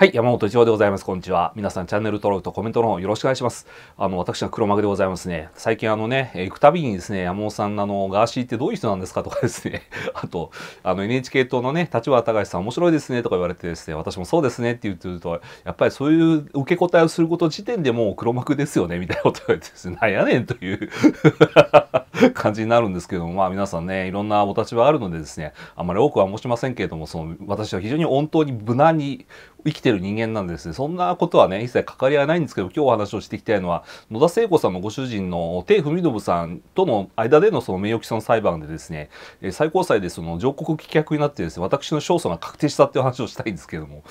はい、山本一郎でございます。こんにちは。皆さん、チャンネル登録とコメントの方よろしくお願いします。あの、私は黒幕でございますね。最近あのね、行くたびにですね、山本さんのあの、ガーシーってどういう人なんですかとかですね、あと、あの、NHK 党のね、立花隆さん面白いですねとか言われてですね、私もそうですねって言ってると、やっぱりそういう受け答えをすること時点でもう黒幕ですよね、みたいなこと言われてですね、なんやねんという 感じになるんですけども、まあ皆さんね、いろんなお立場あるのでですね、あまり多くは申しませんけれども、その、私は非常に本当に無難に生きてる人間なんですねそんなことはね一切関わりはないんですけど今日お話をしていきたいのは野田聖子さんのご主人の鄭文信さんとの間でのその名誉毀損裁判でですね最高裁でその上告棄却になってですね私の勝訴が確定したっていう話をしたいんですけども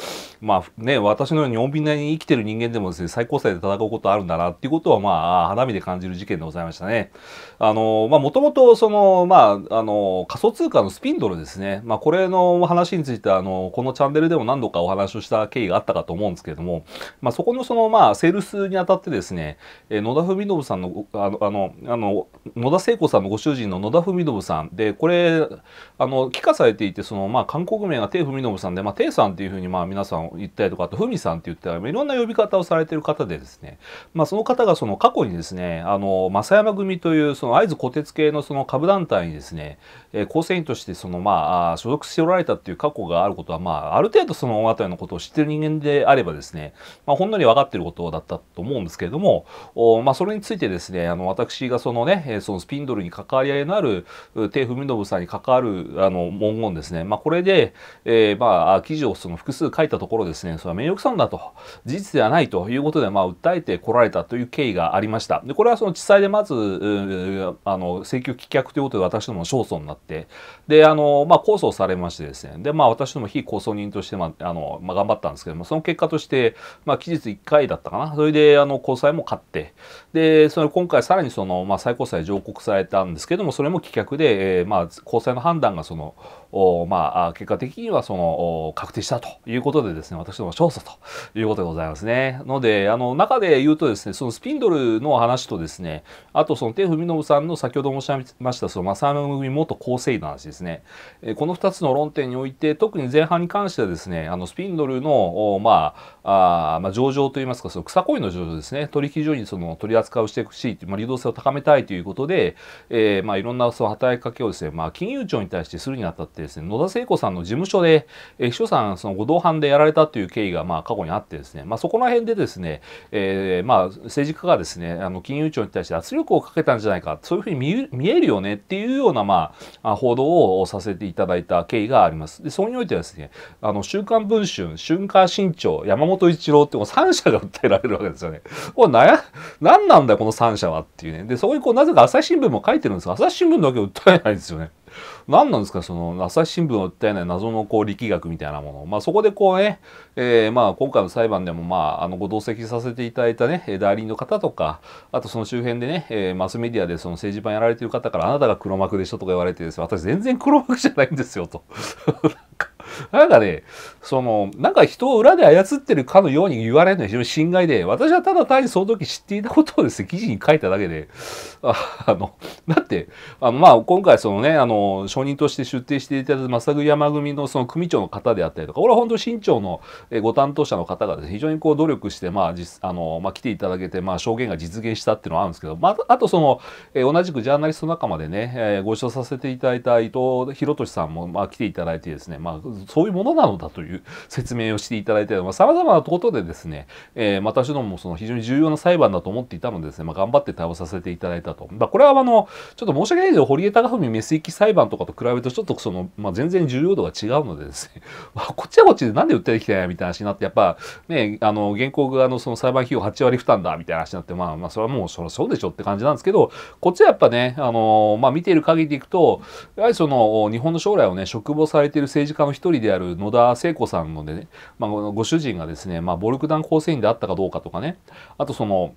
まあね私のように穏便なに生きてる人間でもですね最高裁で戦うことあるんだなっていうことはまあ花火で感じる事件でございましたね。あのまあもともとそのまああの仮想通貨のスピンドルですねまあこれの話についてあのこのチャンネルでも何度かお話をした経緯があったかと思うんですけれども、まあ、そこのそのまあセールスにあたってですね、えー、野田文信さんのあのあのあの野田聖子さんのご主人の野田文信さんでこれあの帰化されていてそのまあ韓国名がテ文信さんで、まあ、テイさんっていうふうにまあ皆さん言ったりとかあと文さんって言ったらいろんな呼び方をされてる方でですね、まあ、その方がその過去にですねあの正山組というその会津虎鉄系のその株団体にですね、えー、構成員としてそのまあ所属しておられたっていう過去があることはまあある程度その辺りのことを知知ってる人間であればですね、まあ、ほんのり分かってることだったと思うんですけれども、おまあ、それについてですね、あの私がそのね、そのスピンドルに関わり合いのある、テイフミノブさんに関わるあの文言ですね、まあ、これで、えー、まあ、記事をその複数書いたところですね、それは名誉毀損だと、事実ではないということで、まあ、訴えてこられたという経緯がありました。で、これはその地裁でまず、あの請求棄却ということで私ども勝訴になって、で、あの、まあ、控訴されましてですね、で、まあ、私ども非控訴人として、まあ、あの、まあ、頑張ってったんですけどもその結果として、まあ、期日1回だったかなそれであの高裁も勝ってでその今回さらにその、まあ、最高裁上告されたんですけどもそれも棄却で、えーまあ、高裁の判断がそのおまあ、結果的にはその確定したということでですね、私ども勝訴ということでございますね。ので、あの中で言うとですね、そのスピンドルの話とですね、あとその手文信さんの先ほど申し上げました、その正宗組元構成員の話ですね、えこの2つの論点において、特に前半に関してはですね、あのスピンドルの、まあ、あまあ、上場といいますか、その草恋の上場ですね、取引所にその取り扱いをしてくしい、まあ、流動性を高めたいということで、えー、まあ、いろんなその働きかけをですね、まあ、金融庁に対してするにあたって、ってですね、野田聖子さんの事務所で、秘書さん、そのご同伴でやられたという経緯が、まあ、過去にあってですね、まあ、そこら辺でですね、えー、まあ、政治家がですね、あの、金融庁に対して圧力をかけたんじゃないか、そういうふうに見えるよねっていうような、まあ、報道をさせていただいた経緯があります。で、それにおいてはですね、あの、週刊文春、春刊新潮、山本一郎って、この3社が訴えられるわけですよね。これ、ななんなんだよ、この3社はっていうね。で、そこにこう、なぜか朝日新聞も書いてるんですが、朝日新聞だけ訴えないですよね。何なんですかその朝日新聞を訴えない謎のこう力学みたいなもの、まあ、そこでこうね、えー、まあ今回の裁判でも、まあ、あのご同席させていただいたね代理人の方とかあとその周辺でね、えー、マスメディアでその政治版やられてる方からあなたが黒幕でしょとか言われてです、私全然黒幕じゃないんですよと。なんかね、その、なんか人を裏で操ってるかのように言われるのは非常に心外で、私はただ単にその時知っていたことをですね、記事に書いただけで、ああの、だって、あの、まあ、今回そのね、あの、証人として出廷していただいたさぐ山組のその組長の方であったりとか、俺は本当新潮のご担当者の方がですね、非常にこう努力して、まあ、実あの、まあ、来ていただけて、まあ、証言が実現したっていうのはあるんですけど、まあ、あとその、え同じくジャーナリスト仲間でね、えご一緒させていただいた伊藤博俊さんも、まあ、来ていただいてですね、まあ、そういうものなのだという説明をしていただいたりさまざ、まなことでですね、えー、私どももその非常に重要な裁判だと思っていたのでですね、まあ、頑張って対応させていただいたと。まあ、これはあのちょっと申し訳ないけど堀江貴文メス行き裁判とかと比べるとちょっとその、まあ、全然重要度が違うのでですね、まあ、こっちはこっちでなんで訴えてきたんやみたいな話になってやっぱねあの原告側のその裁判費用8割負担だみたいな話になってまあまあそれはもうそそうでしょって感じなんですけどこっちはやっぱねあの、まあ、見ている限りでいくとやはりその日本の将来をね嘱望されている政治家の一人一人である野田聖子さんのでね、まあ、ご主人がですね、まあ、暴力団構成員であったかどうかとかねあとその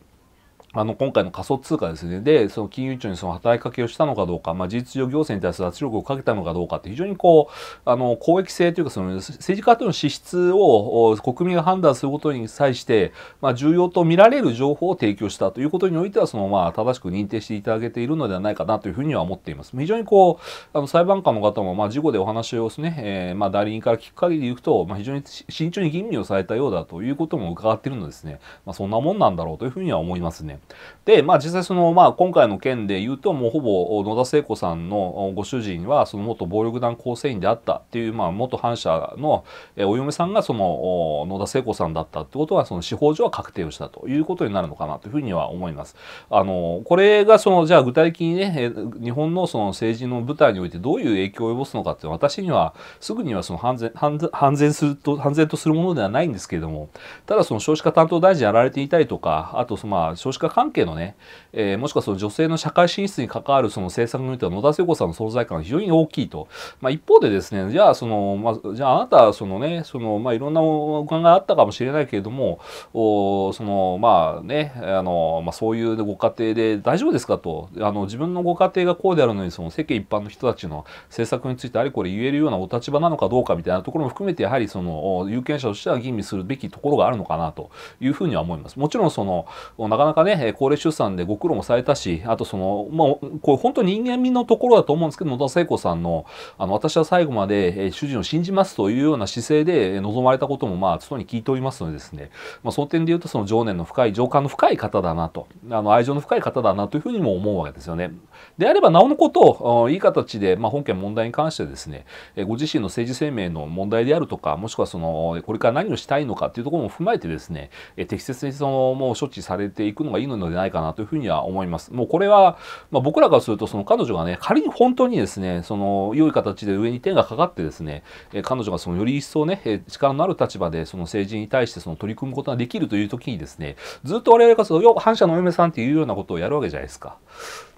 あの今回の仮想通貨ですね、で、その金融庁にその働きかけをしたのかどうか、まあ、事実上行政に対する圧力をかけたのかどうかって、非常にこう、あの公益性というか、その政治家との資質を国民が判断することに際して、まあ、重要と見られる情報を提供したということにおいては、そのまあ正しく認定していただけているのではないかなというふうには思っています。非常にこう、あの裁判官の方も、まあ、事故でお話をですね、えー、まあ代理人から聞く限りで言うと、まあ、非常に慎重に吟味をされたようだということも伺っているのですね、まあ、そんなもんなんだろうというふうには思いますね。で、まあ、実際その、まあ、今回の件で言うともうほぼ野田聖子さんのご主人はその元暴力団構成員であったっていう、まあ、元反社のお嫁さんがその野田聖子さんだったってことはその司法上は確定をしたということになるのかなというふうには思います。あのこれがそのじゃあ具体的にね日本のその政治の舞台においてどういう影響を及ぼすのかって私にはすぐにはその判然判然すると判然とするものではないんですけれどもただその少子化担当大臣やられていたりとかあとそのまあ少子化関係のね、えー、もしくはその女性の社会進出に関わるその政策においては野田聖子さんの存在感が非常に大きいと、まあ、一方でですねじゃあその、まあ、じゃああなたそのねその、まあ、いろんなお考えあったかもしれないけれどもおそのまあねあの、まあ、そういうご家庭で大丈夫ですかとあの自分のご家庭がこうであるのにその世間一般の人たちの政策についてあれこれ言えるようなお立場なのかどうかみたいなところも含めてやはりその有権者としては吟味するべきところがあるのかなというふうには思います。もちろんそのなかなかねね、高齢出産でご苦労もされたし、あとその、まあ、これ本当人間味のところだと思うんですけど、野田聖子さんの、あの、私は最後まで主人を信じますというような姿勢で臨まれたことも、まあ、常に聞いておりますのでですね、まあ、その点で言うと、その情念の深い、情感の深い方だなと、あの、愛情の深い方だなというふうにも思うわけですよね。であれば、なおのことを、いい形で、まあ、本件問題に関してですね、ご自身の政治生命の問題であるとか、もしくはその、これから何をしたいのかというところも踏まえてですね、適切にその、もう処置されていくのがいいのるのではないかなというふうには思います。もうこれは、まあ、僕らからするとその彼女がね仮に本当にですねその良い形で上に点がかかってですね、え彼女がそのより一層ね、え力のある立場でその政治に対してその取り組むことができるという時にですねずっと我々がその反社のお嫁さんっていうようなことをやるわけじゃないですか。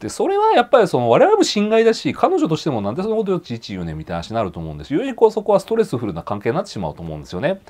でそれはやっぱりその我々も侵害だし彼女としてもなんでそのことをちいち言うねみたいな話になると思うんですよりこうそこはストレスフルな関係になってしまうと思うんですよね。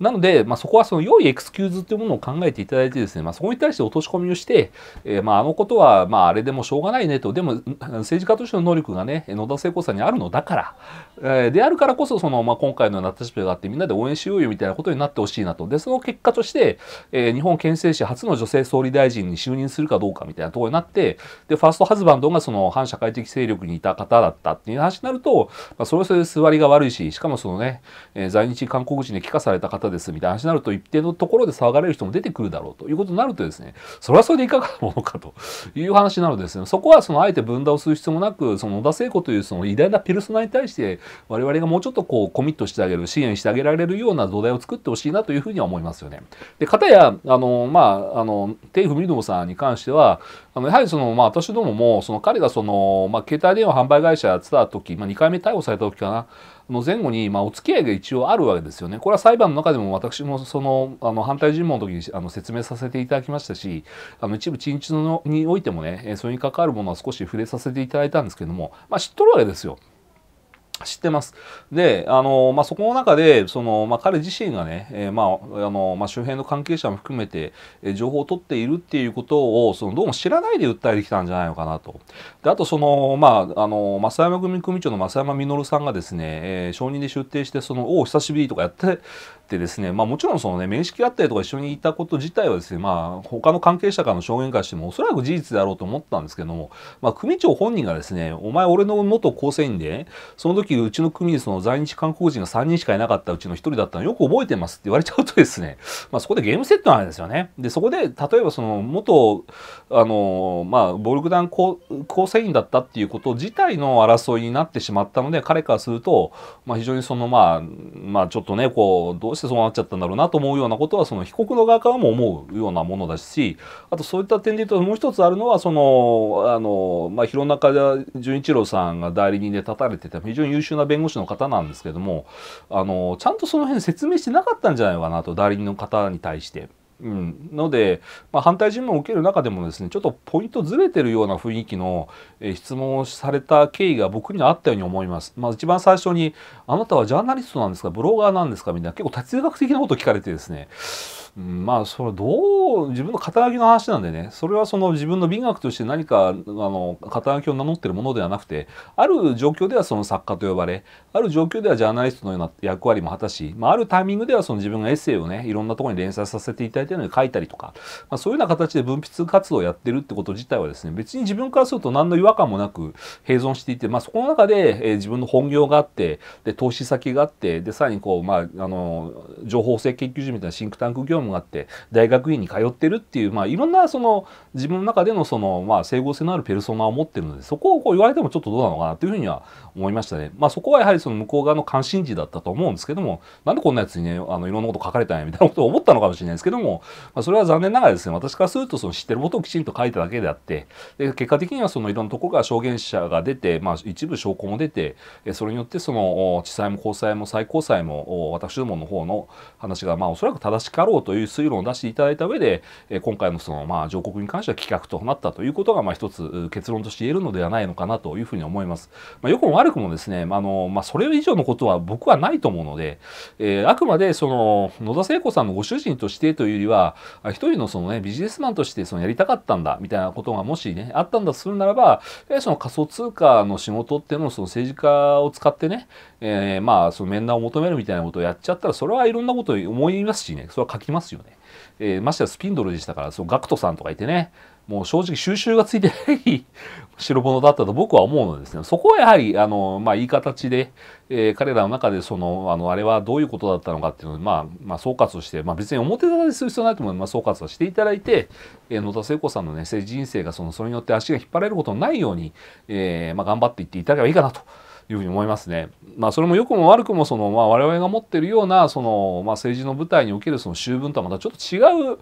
なので、まあ、そこはその良いエクスキューズっていうものを考えていただいてですね、まあ、そこに対して落とし込みみをして、えー、まあ、あのことは、まあ、あれでもしょうがないねとでも政治家としての能力がね野田聖子さんにあるのだから、えー、であるからこそその、まあ、今回のような立場があってみんなで応援しようよみたいなことになってほしいなとでその結果として、えー、日本憲政史初の女性総理大臣に就任するかどうかみたいなところになってでファーストハズバンドがその反社会的勢力にいた方だったっていう話になると、まあ、それはそれで座りが悪いししかもそのね、えー、在日韓国人に帰化された方ですみたいな話になると一定のところで騒がれる人も出てくるだろうということになるとですねそそれはそれでいかがなものかという話なのですねそこはそのあえて分断をする必要もなくその野田聖子というその偉大なペルソナに対して我々がもうちょっとこうコミットしてあげる支援してあげられるような土台を作ってほしいなというふうには思いますよね。でたやあのまああのテイフミルドさんに関してはあのやはりその、まあ、私どももその彼がその、まあ、携帯電話販売会社やってた時、まあ、2回目逮捕された時かなの前後に、まあ、お付き合いが一応あるわけですよね。これは裁判の中でも私もそのあの反対尋問の時にあの説明させていただきましたしあの一部陳述のにおいてもねそれに関わるものは少し触れさせていただいたんですけども、まあ、知っとるわけですよ。知ってます。で、あの、まあ、そこの中で、その、まあ、彼自身がね、えー、まあ、あの、まあ、周辺の関係者も含めて、えー、情報を取っているっていうことを、その、どうも知らないで訴えてきたんじゃないのかなと。で、あと、その、まあ、あの、増山組組長の増山稔さんがですね、えー、証人で出廷して、その、おお、久しぶりとかやって、っですね、まあ、もちろんその、ね、面識があったりとか一緒にいたこと自体はですね、まあ、他の関係者からの証言からしてもおそらく事実であろうと思ったんですけども、まあ、組長本人がですねお前俺の元構成員で、その時時うちの組にその在日韓国人が3人しかいなかったうちの1人だったのよく覚えてますって言われちゃうとですね、まあ、そこでゲームセットなんですよね。でそこで例えばその元あの、まあ、暴力団構成員だったっていうこと自体の争いになってしまったので彼からすると、まあ、非常にそのまあ、まあ、ちょっとねこうどうしてそうなっちゃったんだろうなと思うようなことはその被告の側からも思うようなものだしあとそういった点で言うともう一つあるのはそのあの、まあ、弘中純一郎さんが代理人で立たれてた非常に優優秀な弁護士の方なんですけどもあのちゃんとその辺説明してなかったんじゃないかなと代理人の方に対して。うん、ので、まあ、反対尋問を受ける中でもですねちょっとポイントずれてるような雰囲気の、え質問をされた経緯が僕にはあったように思います。まあ、一番最初に「あなたはジャーナリストなんですかブロガーなんですか?」みたいな結構哲学的なことを聞かれてですねうん、まあそれどう自分の肩書きの話なんでねそれはその自分の美学として何かあの肩書きを名乗ってるものではなくてある状況ではその作家と呼ばれある状況ではジャーナリストのような役割も果たし、まあ、あるタイミングではその自分がエッセイをねいろんなところに連載させていただいてるのに書いたりとか、まあ、そういうような形で分泌活動をやってるってこと自体はですね別に自分からすると何の違和感もなく併存していて、まあ、そこの中で、えー、自分の本業があってで投資先があってでさらにこう、まあ、あの情報性研究所みたいなシンクタンク業務のもあって大学院に通ってるっていう、まあ、いろんなその自分の中でのその、まあ、整合性のあるペルソナを持ってるのでそこをこう言われてもちょっとどうなのかなというふうには思いましたね。まあ、そこはやはりその向こう側の関心事だったと思うんですけどもなんでこんなやつにねあのいろんなこと書かれたんやみたいなことを思ったのかもしれないですけども、まあ、それは残念ながらですね私からするとその知ってることをきちんと書いただけであってで結果的にはそのいろんなところから証言者が出て、まあ、一部証拠も出てそれによってその地裁も高裁も最高裁も私どもの方の話がまあおそらく正しかろうとという推論を出していただいた上で、え今回のその、まあ、上告に関しては棄却となったということが、まあ、一つ結論として言えるのではないのかなというふうに思います。まあ、よくも悪くもですね、まあのまあ、それ以上のことは僕はないと思うので、えー、あくまでその野田聖子さんのご主人としてというよりは、一人のその、ね、ビジネスマンとしてそのやりたかったんだみたいなことがもしね、あったんだとするならば、えその仮想通貨の仕事っていうのをその政治家を使ってね、えー、まあその面談を求めるみたいなことをやっちゃったら、それはいろんなことを思いますしね、それは書きますますよね。えー、ましてやスピンドルでしたから、そのガクトさんとかいてね、もう正直収集がついてない白 物だったと僕は思うのですね。そこはやはり、あの、まあ、いい形で、えー、彼らの中で、その、あの、あれはどういうことだったのかっていうのを、まあ、まあ、総括して、まあ、別に表立でする必要ないと思うので、まあ、総括はしていただいて、えー、野田聖子さんのね、人生が、その、それによって足が引っ張られることのないように、えー、まあ、頑張っていっていただければいいかなと。いうふうに思いますね。まあ、それも良くも悪くもその、まあ、我々が持ってるようなその、まあ、政治の舞台におけるその習文とはまたちょっと違う。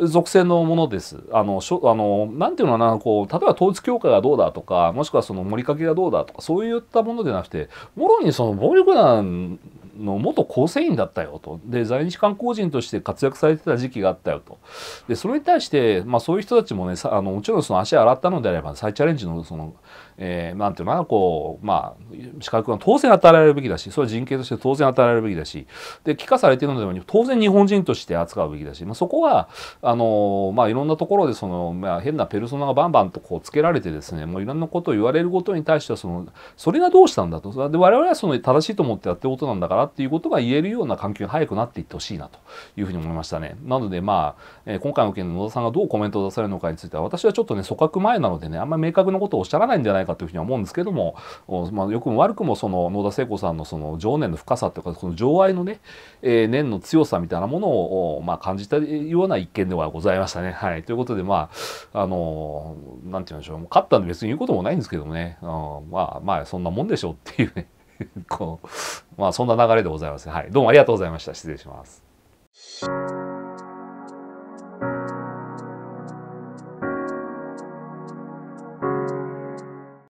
属性のものです。あの、しょあのなんていうのかな、こう、例えば統一教会がどうだとか、もしくはその盛りかけがどうだとか、そういったものでなくて、もろにその暴力団の元構成員だったよと。で、在日観光人として活躍されてた時期があったよと。で、それに対して、まあそういう人たちもね、あのもちろんその足洗ったのであれば、再チャレンジのその、えー、なんていうのかなこうまあ資格は当然与えられるべきだしそれは人権として当然与えられるべきだしで帰化されているのでも当然日本人として扱うべきだし、まあ、そこはあの、まあ、いろんなところでその、まあ、変なペルソナがバンバンとこうつけられてですねもういろんなことを言われることに対してはそのそれがどうしたんだとで我々はその正しいと思ってやってることなんだからっていうことが言えるような環境に早くなっていってほしいなというふうに思いましたね。なのでまあ、えー、今回の件で野田さんがどうコメントを出されるのかについては私はちょっとね組閣前なのでねあんまり明確なことをおっしゃらないんじゃないかかというふうには思うんですけども、まあ、よくも悪くもその野田聖子さんのその情念の深さというかその情愛のね、えー、念の強さみたいなものを、まあ、感じたような一件ではございましたね。はい、ということでまああのなんて言うんでしょう勝ったんで別に言うこともないんですけどもね、うん、まあまあそんなもんでしょうっていうね こうまあそんな流れでございます。はい、どうもありがとうございました失礼します。